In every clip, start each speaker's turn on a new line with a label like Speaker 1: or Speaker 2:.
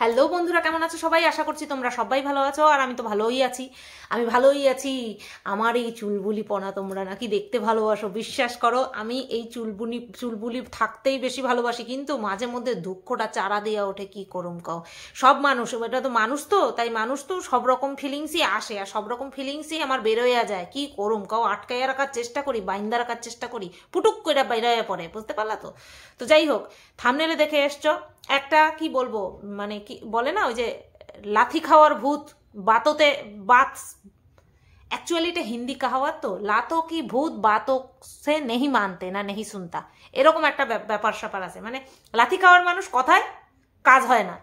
Speaker 1: hello বন্ধুরা কেমন আছো সবাই আশা করছি তোমরা সবাই ভালো আছো আর আমি তো ভালোই আছি আমি ভালোই আছি আমার এই চুলবুলি পনা তোমরা নাকি দেখতে ভালোবাসো বিশ্বাস করো আমি এই চুলবুলি চুলবুলি থাকতেই বেশি ভালোবাসি কিন্তু মাঝে মধ্যে দুঃখটা চারা দেওয়া ওঠে কি করুম কাও সব মানুষ এটা তো মানুষ তো তাই মানুষ তো সব রকম ফিলিংসই আসে আর সব রকম ফিলিংসই আমার বেরোয়া যায় কি করুম কাও আটকাইয়া রাখার চেষ্টা করি বাইন্দা রাখার চেষ্টা করি পুটুক করে বেরোয়া পড়ে বুঝতে পারলা তো তো যাই হোক থামনেলে দেখে এসছো একটা কি বলবো মানে কি বলে না ওই যে লাথি খাওয়ার ভূত বাতোতে বাত অ্যাকচুয়ালি এটা হিন্দি কাহাওয়াত তো লাতো কি ভূত বাতক সে নেহি মানতে না নেহি শুনতা এরকম একটা ব্যাপার স্যাপার আছে মানে লাথি খাওয়ার মানুষ কথায় কাজ হয় না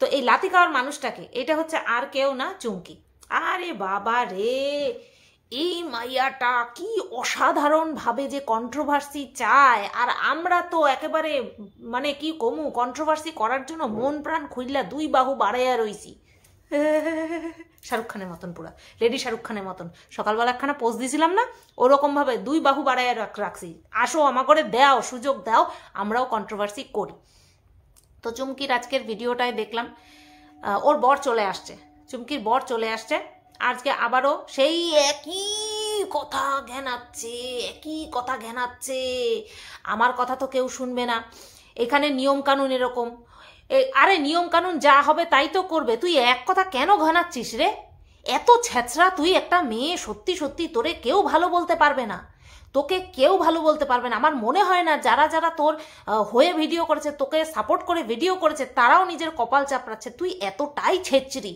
Speaker 1: তো এই লাথি খাওয়ার মানুষটাকে এটা হচ্ছে আর কেউ না চুমকি আরে বাবা রে এই মাইয়াটা কি অসাধারণভাবে যে কন্ট্রোভার্সি চায় আর আমরা তো একেবারে মানে কি কমু কন্ট্রোভার্সি করার জন্য মন প্রাণ খুললা দুই বাহু বাড়াইয়া রইছি শাহরুখ খানের মতন পুরা লেডি শাহরুখ খানের মতন সকালবেলা একখানা পোস্ট দিছিলাম না ওরকমভাবে দুই বাহু বাড়াইয়া রাখছি আসো আমার করে দাও সুযোগ দাও আমরাও কন্ট্রোভার্সি করি তো চুমকির আজকের ভিডিওটায় দেখলাম ওর বর চলে আসছে চুমকির বর চলে আসছে আজকে আবারও সেই একই কথা ঘেনাচ্ছে একই কথা ঘেনাচ্ছে আমার কথা তো কেউ শুনবে না এখানে নিয়মকানুন এরকম আরে নিয়মকানুন যা হবে তাই তো করবে তুই এক কথা কেন ঘনাচ্ছিস রে এত ছেঁচড়া তুই একটা মেয়ে সত্যি সত্যি তোরে কেউ ভালো বলতে পারবে না তোকে কেউ ভালো বলতে পারবে না আমার মনে হয় না যারা যারা তোর হয়ে ভিডিও করেছে তোকে সাপোর্ট করে ভিডিও করেছে তারাও নিজের কপাল চাপড়াচ্ছে তুই এতটাই ছেচড়ি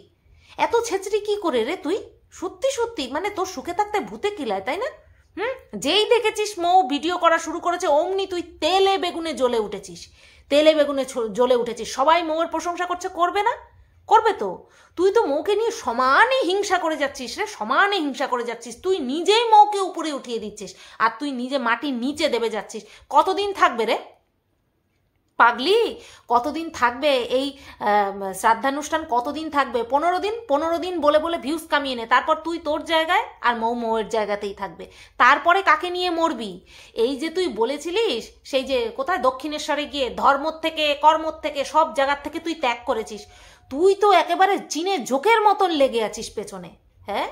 Speaker 1: এত ছেচড়ি কি করে রে তুই সত্যি সত্যি মানে তোর সুখে থাকতে ভূতে কিলায় তাই না হুম যেই দেখেছিস মৌ ভিডিও করা শুরু করেছে অমনি তুই তেলে বেগুনে জ্বলে উঠেছিস তেলে বেগুনে জ্বলে উঠেছিস সবাই মৌয়ের প্রশংসা করছে করবে না করবে তো তুই তো মৌকে নিয়ে সমানে হিংসা করে যাচ্ছিস রে সমানে হিংসা করে যাচ্ছিস তুই নিজেই মৌকে উপরে উঠিয়ে দিচ্ছিস আর তুই নিজে মাটির নিচে দেবে যাচ্ছিস কতদিন থাকবে রে পাগলি কতদিন থাকবে এই শ্রাদ্ধানুষ্ঠান কতদিন থাকবে পনেরো দিন পনেরো দিন বলে বলে ভিউজ কামিয়ে নে তারপর তুই তোর জায়গায় আর মৌ মৌয়ের জায়গাতেই থাকবে তারপরে কাকে নিয়ে মরবি এই যে তুই বলেছিলিস সেই যে কোথায় দক্ষিণেশ্বরে গিয়ে ধর্মর থেকে কর্মর থেকে সব জায়গার থেকে তুই ত্যাগ করেছিস তুই তো একেবারে চীনের ঝোঁকের মতন লেগে আছিস পেছনে হ্যাঁ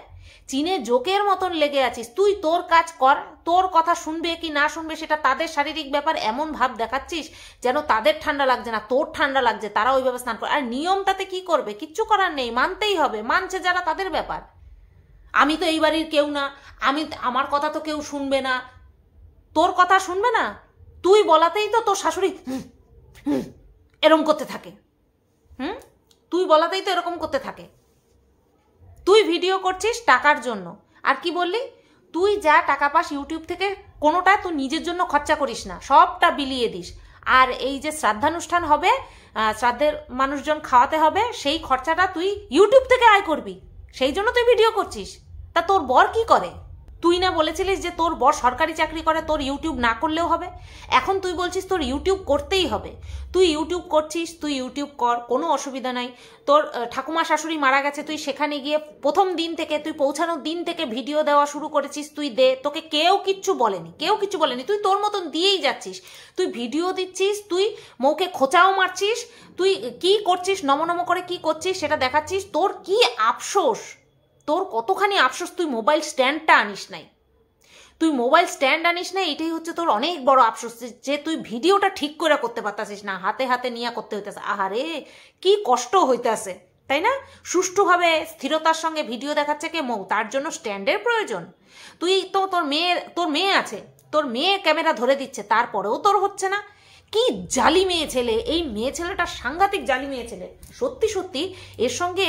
Speaker 1: চীনে জোকের মতন লেগে আছিস তুই তোর কাজ কর তোর কথা শুনবে কি না শুনবে সেটা তাদের শারীরিক ব্যাপার এমন ভাব দেখাচ্ছিস যেন তাদের ঠান্ডা লাগছে না তোর ঠান্ডা লাগছে তারা ওইভাবে স্নান করে আর নিয়মটাতে কি করবে কিচ্ছু করার নেই মানতেই হবে মানছে যারা তাদের ব্যাপার আমি তো এই বাড়ির কেউ না আমি আমার কথা তো কেউ শুনবে না তোর কথা শুনবে না তুই বলাতেই তো তোর শাশুড়ি এরম করতে থাকে হুম তুই বলাতেই তো এরকম করতে থাকে তুই ভিডিও করছিস টাকার জন্য আর কি বললি তুই যা টাকা পাস ইউটিউব থেকে কোনোটা তুই নিজের জন্য খরচা করিস না সবটা বিলিয়ে দিস আর এই যে শ্রাদ্ধানুষ্ঠান হবে শ্রাদ্ধের মানুষজন খাওয়াতে হবে সেই খরচাটা তুই ইউটিউব থেকে আয় করবি সেই জন্য তুই ভিডিও করছিস তা তোর বর কি করে তুই না বলেছিলিস যে তোর বর সরকারি চাকরি করে তোর ইউটিউব না করলেও হবে এখন তুই বলছিস তোর ইউটিউব করতেই হবে তুই ইউটিউব করছিস তুই ইউটিউব কর কোনো অসুবিধা নাই তোর ঠাকুমা শাশুড়ি মারা গেছে তুই সেখানে গিয়ে প্রথম দিন থেকে তুই পৌঁছানোর দিন থেকে ভিডিও দেওয়া শুরু করেছিস তুই দে তোকে কেউ কিচ্ছু বলেনি কেউ কিছু বলেনি তুই তোর মতন দিয়েই যাচ্ছিস তুই ভিডিও দিচ্ছিস তুই মৌকে খোঁচাও মারছিস তুই কি করছিস নমনম করে কি করছিস সেটা দেখাচ্ছিস তোর কি আফসোস তোর কতখানি আফসোস তুই মোবাইল স্ট্যান্ডটা আনিস নাই তুই মোবাইল স্ট্যান্ড আনিস না এটাই হচ্ছে তোর অনেক বড় আফসোস যে তুই ভিডিওটা ঠিক করে করতে পারতাছিস না হাতে হাতে নিয়ে করতে হইতেছে আহারে কি কষ্ট হইতেছে তাই না সুষ্ঠুভাবে স্থিরতার সঙ্গে ভিডিও দেখাচ্ছে কে মৌ তার জন্য স্ট্যান্ডের প্রয়োজন তুই তো তোর মেয়ে তোর মেয়ে আছে তোর মেয়ে ক্যামেরা ধরে দিচ্ছে তারপরেও তোর হচ্ছে না কি জালি মেয়ে ছেলে এই মেয়ে ছেলেটা সাংঘাতিক জালি মেয়ে ছেলে সত্যি সত্যি এর সঙ্গে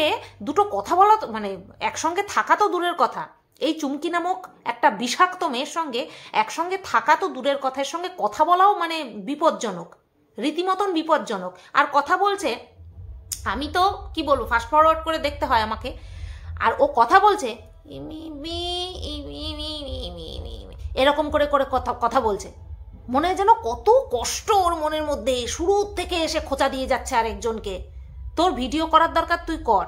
Speaker 1: দুটো কথা বলা মানে একসঙ্গে থাকা তো দূরের কথা এই চুমকি নামক একটা বিষাক্ত মেয়ের সঙ্গে একসঙ্গে থাকা তো দূরের কথা এর সঙ্গে কথা বলাও মানে বিপজ্জনক রীতিমতন বিপজ্জনক আর কথা বলছে আমি তো কি বলবো ফাস্ট ফরওয়ার্ড করে দেখতে হয় আমাকে আর ও কথা বলছে এরকম করে করে কথা কথা বলছে মনে যেন কত কষ্ট ওর মনের মধ্যে শুরুর থেকে এসে খোঁচা দিয়ে যাচ্ছে আরেকজনকে তোর ভিডিও করার দরকার তুই কর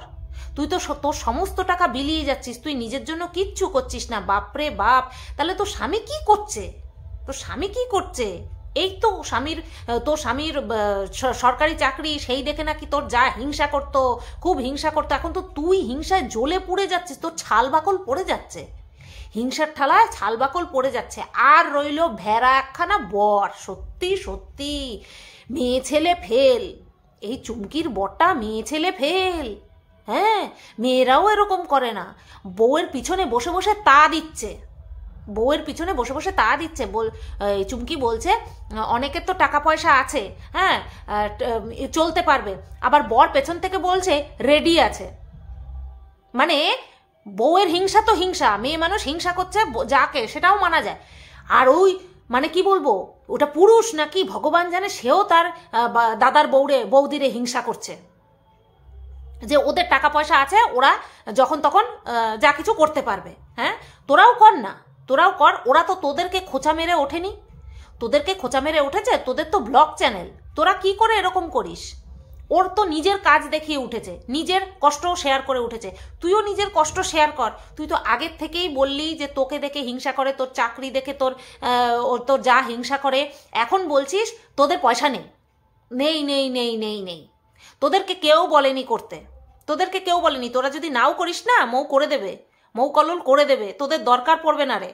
Speaker 1: তুই তো তোর সমস্ত টাকা বিলিয়ে যাচ্ছিস তুই নিজের জন্য কিচ্ছু করছিস না বাপরে বাপ তাহলে তোর স্বামী কি করছে তোর স্বামী কি করছে এই তো স্বামীর তোর স্বামীর সরকারি চাকরি সেই দেখে নাকি তোর যা হিংসা করতো খুব হিংসা করতো এখন তো তুই হিংসায় জ্বলে পুড়ে যাচ্ছিস তোর ছাল বাকল পড়ে যাচ্ছে হিংসার ঠালায় ছালবাকল পড়ে যাচ্ছে আর রইল ভেড়া একখানা বর সত্যি সত্যি মেয়ে ছেলে ফেল এই চুমকির বরটা মেয়ে ছেলে ফেল হ্যাঁ মেয়েরাও এরকম করে না বউয়ের পিছনে বসে বসে তা দিচ্ছে বউয়ের পিছনে বসে বসে তা দিচ্ছে বল চুমকি বলছে অনেকের তো টাকা পয়সা আছে হ্যাঁ চলতে পারবে আবার বর পেছন থেকে বলছে রেডি আছে মানে বউয়ের হিংসা তো হিংসা মেয়ে মানুষ হিংসা করছে যাকে সেটাও মানা যায় আর ওই মানে কি বলবো ওটা পুরুষ নাকি ভগবান জানে সেও তার দাদার বউরে বৌদিরে হিংসা করছে যে ওদের টাকা পয়সা আছে ওরা যখন তখন যা কিছু করতে পারবে হ্যাঁ তোরাও কর না তোরাও কর ওরা তো তোদেরকে খোঁচা মেরে ওঠেনি তোদেরকে খোঁচা মেরে উঠেছে তোদের তো ব্লগ চ্যানেল তোরা কি করে এরকম করিস ওর তো নিজের কাজ দেখিয়ে উঠেছে নিজের কষ্ট শেয়ার করে উঠেছে তুইও নিজের কষ্ট শেয়ার কর তুই তো আগের থেকেই বললি যে তোকে দেখে হিংসা করে তোর চাকরি দেখে তোর তোর যা হিংসা করে এখন বলছিস তোদের পয়সা নেই নেই নেই নেই নেই নেই তোদেরকে কেউ বলেনি করতে তোদেরকে কেউ বলেনি তোরা যদি নাও করিস না মৌ করে দেবে মৌ কলল করে দেবে তোদের দরকার পড়বে না রে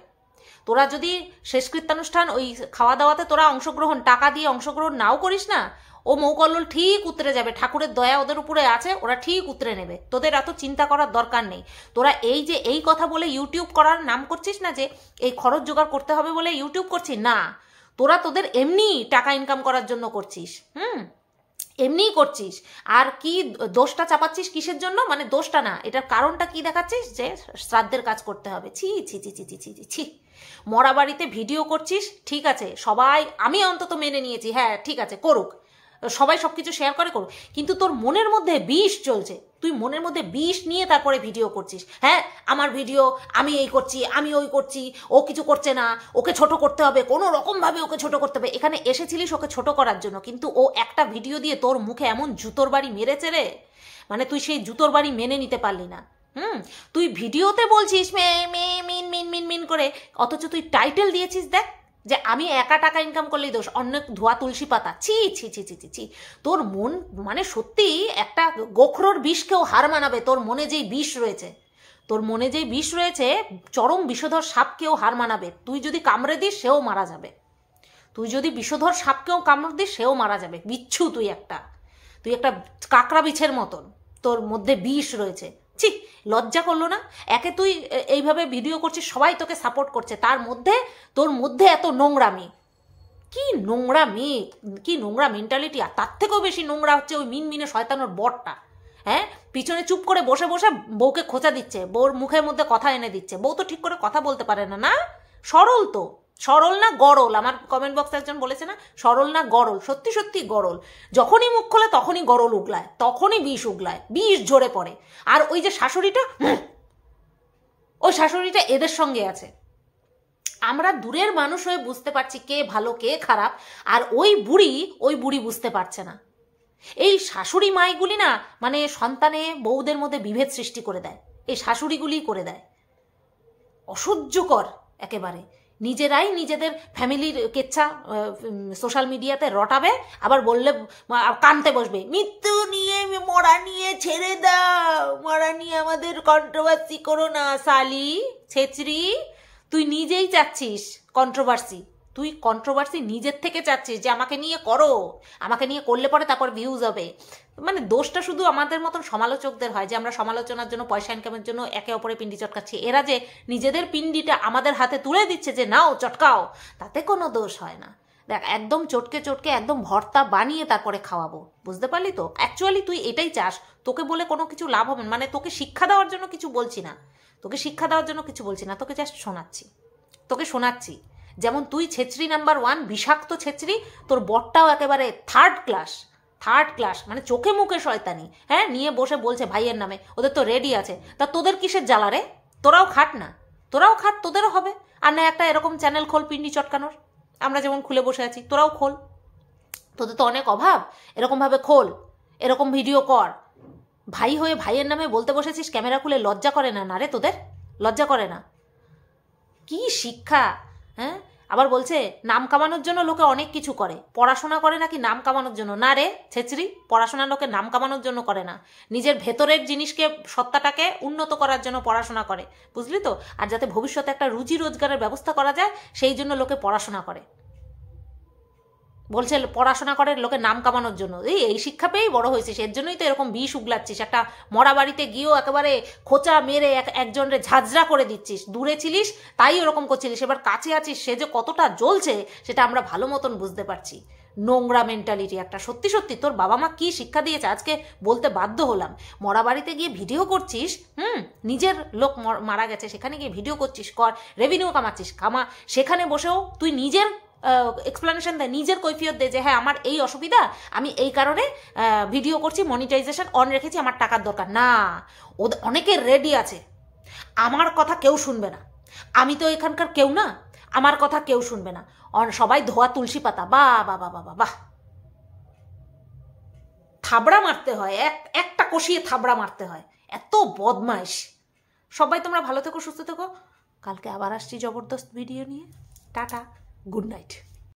Speaker 1: তোরা যদি শেষকৃত্যানুষ্ঠান ওই খাওয়া দাওয়াতে তোরা অংশগ্রহণ টাকা দিয়ে অংশগ্রহণ নাও করিস না ও মৌকল্লোল ঠিক উতরে যাবে ঠাকুরের দয়া ওদের উপরে আছে ওরা ঠিক উতরে নেবে তোদের এত চিন্তা করার দরকার নেই তোরা এই যে এই কথা বলে ইউটিউব করার নাম করছিস না যে এই খরচ জোগাড় করতে হবে বলে ইউটিউব করছিস না তোরা তোদের এমনি টাকা ইনকাম করার জন্য করছিস হুম এমনিই করছিস আর কি দোষটা চাপাচ্ছিস কিসের জন্য মানে দোষটা না এটার কারণটা কি দেখাচ্ছিস যে শ্রাদ্ধের কাজ করতে হবে ছি ছি ছি ছি ছি ছি ছি মরাবাড়িতে মরা বাড়িতে ভিডিও করছিস ঠিক আছে সবাই আমি অন্তত মেনে নিয়েছি হ্যাঁ ঠিক আছে করুক সবাই সব কিছু শেয়ার করে করো কিন্তু তোর মনের মধ্যে বিষ চলছে তুই মনের মধ্যে বিষ নিয়ে তারপরে ভিডিও করছিস হ্যাঁ আমার ভিডিও আমি এই করছি আমি ওই করছি ও কিছু করছে না ওকে ছোট করতে হবে কোনো রকমভাবে ওকে ছোট করতে হবে এখানে এসেছিলিস ওকে ছোট করার জন্য কিন্তু ও একটা ভিডিও দিয়ে তোর মুখে এমন জুতোর বাড়ি মেরেছে রে মানে তুই সেই জুতোর বাড়ি মেনে নিতে পারলি না হুম তুই ভিডিওতে বলছিস মে মে মিন মিন মিন মিন করে অথচ তুই টাইটেল দিয়েছিস দেখ যে আমি একা টাকা ইনকাম করলেই দোষ অন্য ধোয়া তুলসী পাতা ছি ছি ছি ছি ছি ছি তোর মন মানে সত্যি একটা গোখরোর বিষকেও হার মানাবে তোর মনে যেই বিষ রয়েছে তোর মনে যেই বিষ রয়েছে চরম বিষধর সাপকেও হার মানাবে তুই যদি কামড়ে দিস সেও মারা যাবে তুই যদি বিষধর সাপকেও কামড় দিস সেও মারা যাবে বিচ্ছু তুই একটা তুই একটা কাঁকড়া বিছের মতন তোর মধ্যে বিষ রয়েছে ঠিক লজ্জা করলো না একে তুই এইভাবে ভিডিও করছিস সবাই তোকে সাপোর্ট করছে তার মধ্যে তোর মধ্যে এত নোংরামি কি নোংরা মেয়ে কি নোংরা মেন্টালিটি আর তার থেকেও বেশি নোংরা হচ্ছে ওই মিন মিনে শয়তানোর বটটা হ্যাঁ পিছনে চুপ করে বসে বসে বউকে খোঁচা দিচ্ছে বউর মুখের মধ্যে কথা এনে দিচ্ছে বউ তো ঠিক করে কথা বলতে পারে না না সরল তো সরল না গরল আমার কমেন্ট বক্সে একজন বলেছে না সরল না গরল সত্যি সত্যি গরল যখনই মুখ খোলে তখনই গরল উগলায় তখনই বিষ উগলায় বিষ ঝরে পড়ে আর ওই যে শাশুড়িটা ওই শাশুড়িটা এদের সঙ্গে আছে আমরা দূরের মানুষ হয়ে বুঝতে পারছি কে ভালো কে খারাপ আর ওই বুড়ি ওই বুড়ি বুঝতে পারছে না এই শাশুড়ি মাইগুলি না মানে সন্তানে বউদের মধ্যে বিভেদ সৃষ্টি করে দেয় এই শাশুড়িগুলি করে দেয় অসহ্যকর একেবারে নিজেরাই নিজেদের ফ্যামিলির কেচ্ছা সোশ্যাল মিডিয়াতে রটাবে আবার বললে কানতে বসবে মৃত্যু নিয়ে মরা নিয়ে ছেড়ে দাও মরা নিয়ে আমাদের কন্ট্রোভার্সি করো না সালি ছেচরি তুই নিজেই চাচ্ছিস কন্ট্রোভার্সি তুই কন্ট্রোভার্সি নিজের থেকে চাচ্ছিস যে আমাকে নিয়ে করো আমাকে নিয়ে করলে পরে তারপর ভিউজ হবে মানে দোষটা শুধু আমাদের মতন সমালোচকদের হয় যে আমরা সমালোচনার জন্য পয়সা ইনকামের জন্য একে অপরে পিন্ডি চটকাচ্ছি এরা যে নিজেদের পিন্ডিটা আমাদের হাতে তুলে দিচ্ছে যে নাও চটকাও তাতে কোনো দোষ হয় না দেখ একদম চটকে চটকে একদম ভর্তা বানিয়ে তারপরে খাওয়াবো বুঝতে পারলি তো অ্যাকচুয়ালি তুই এটাই চাস তোকে বলে কোনো কিছু লাভ হবে মানে তোকে শিক্ষা দেওয়ার জন্য কিছু বলছি না তোকে শিক্ষা দেওয়ার জন্য কিছু বলছি না তোকে জাস্ট শোনাচ্ছি তোকে শোনাচ্ছি যেমন তুই ছেচড়ি নাম্বার ওয়ান বিষাক্ত ছেচড়ি তোর বটটাও একেবারে থার্ড ক্লাস থার্ড ক্লাস মানে চোখে মুখে শয়তানি হ্যাঁ নিয়ে বসে বলছে ভাইয়ের নামে ওদের তো রেডি আছে তা তোদের কিসের জ্বালা রে তোরাও খাট না তোরাও খাট তোদেরও হবে আর না একটা এরকম চ্যানেল খোল পিন্ডি চটকানোর আমরা যেমন খুলে বসে আছি তোরাও খোল তোদের তো অনেক অভাব এরকমভাবে খোল এরকম ভিডিও কর ভাই হয়ে ভাইয়ের নামে বলতে বসেছিস ক্যামেরা খুলে লজ্জা করে না না রে তোদের লজ্জা করে না কি শিক্ষা হ্যাঁ আবার বলছে নাম কামানোর জন্য লোকে অনেক কিছু করে পড়াশোনা করে নাকি নাম কামানোর জন্য না রে ছেচরি পড়াশোনা লোকে নাম কামানোর জন্য করে না নিজের ভেতরের জিনিসকে সত্তাটাকে উন্নত করার জন্য পড়াশোনা করে বুঝলি তো আর যাতে ভবিষ্যতে একটা রুজি রোজগারের ব্যবস্থা করা যায় সেই জন্য লোকে পড়াশোনা করে বলছে পড়াশোনা করে লোকে নাম কামানোর জন্য এই এই শিক্ষা পেয়েই বড় হয়েছিস এর জন্যই তো এরকম বিষ উগলাচ্ছিস একটা মরা বাড়িতে গিয়েও একেবারে খোঁচা মেরে এক একজনের ঝাঁঝরা করে দিচ্ছিস দূরে ছিলিস তাই ওরকম করছিলিস এবার কাছে আছিস সে যে কতটা জ্বলছে সেটা আমরা ভালো মতন বুঝতে পারছি নোংরা মেন্টালিটি একটা সত্যি সত্যি তোর বাবা মা কী শিক্ষা দিয়েছে আজকে বলতে বাধ্য হলাম মরা বাড়িতে গিয়ে ভিডিও করছিস হুম নিজের লোক মারা গেছে সেখানে গিয়ে ভিডিও করছিস কর রেভিনিউ কামাচ্ছিস কামা সেখানে বসেও তুই নিজের এক্সপ্লানেশন দেয় নিজের কৈফিয়ত দেয় যে হ্যাঁ আমার এই অসুবিধা আমি এই কারণে ভিডিও করছি মনিটাইজেশন অন রেখেছি আমার টাকার দরকার না ও অনেকে রেডি আছে আমার কথা কেউ শুনবে না আমি তো এখানকার কেউ না আমার কথা কেউ শুনবে না সবাই ধোয়া তুলসী পাতা বা বা বা বা বাহ থাবড়া মারতে হয় এক একটা কষিয়ে থাবড়া মারতে হয় এত বদমাইশ সবাই তোমরা ভালো থেকো সুস্থ থেকো কালকে আবার আসছি জবরদস্ত ভিডিও নিয়ে টাটা good night